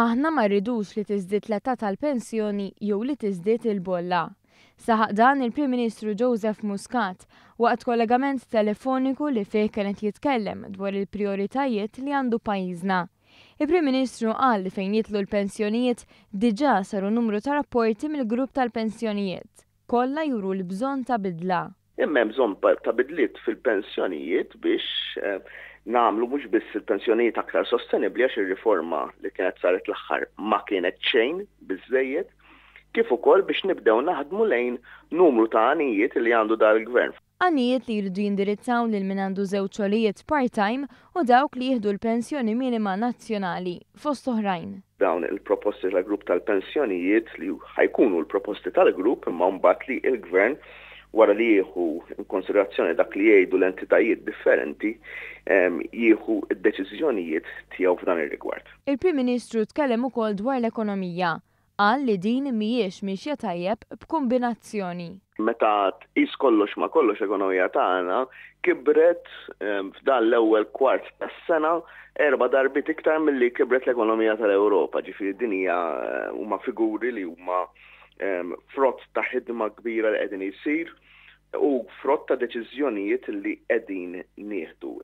Aħna ma rridux li tiżdied l-età tal-pensjoni jew li tiżdied il-bolla. Saħaq dan il-Prim Ministru Joseph Muscat waqt kollegament telefoniku li fih kienet jitkellem dwar il-prioritajiet li għandu pajjiżna. Il-Prim Ministru qal li fejn jitlu l-pensjonijiet diġà saru numru ta' rapporti mill-grupp tal-pensjonijiet. Kollha juru l-bżonn ta' bidla. Imma bżonn ta' bidliet fil-pensjonijiet biex eh, namlu mhux biss il-pensjonijiet aktar sostenibli għax ir-riforma li kienet saret l-aħħar ma kienet xejn biżejjed, kif ukoll biex nibdew naħdmu lejn numru ta' għanijiet li għandu dar il-gvern. Għanijiet li jridu jindirizzaw lil min għandu żewġ xogħlijiet part-time u dawk li jieħdu l-pensjoni minima nazzjonali fost oħrajn. Dawn il-proposti tal-grupp tal-pensjonijiet li ħajkunu l-proposti tal-grupp imma mbagħad li il-gvern il gvern wara li jieħu konsiderazzjoni dak li jgħidu l-entitajiet differenti jieħu d-deċiżjonijiet tiegħu f'dan ir-rigward. Il-Prim Ministru tkellem ukoll dwar l-ekonomija għal li din mhijiex miex tajjeb b'kombinazzjoni. Meta tqis kollox ma kollox ekonomija tagħna kibret f'dan l-ewwel kwart tas-sena erba' darbit iktar milli kibret l-ekonomija tal-Ewropa, ġifieri din hija huma figuri li huma frott ta' ħidma kbira li qegħdin jsir u frott ta' deċiżjonijiet li qegħdin nieħdu.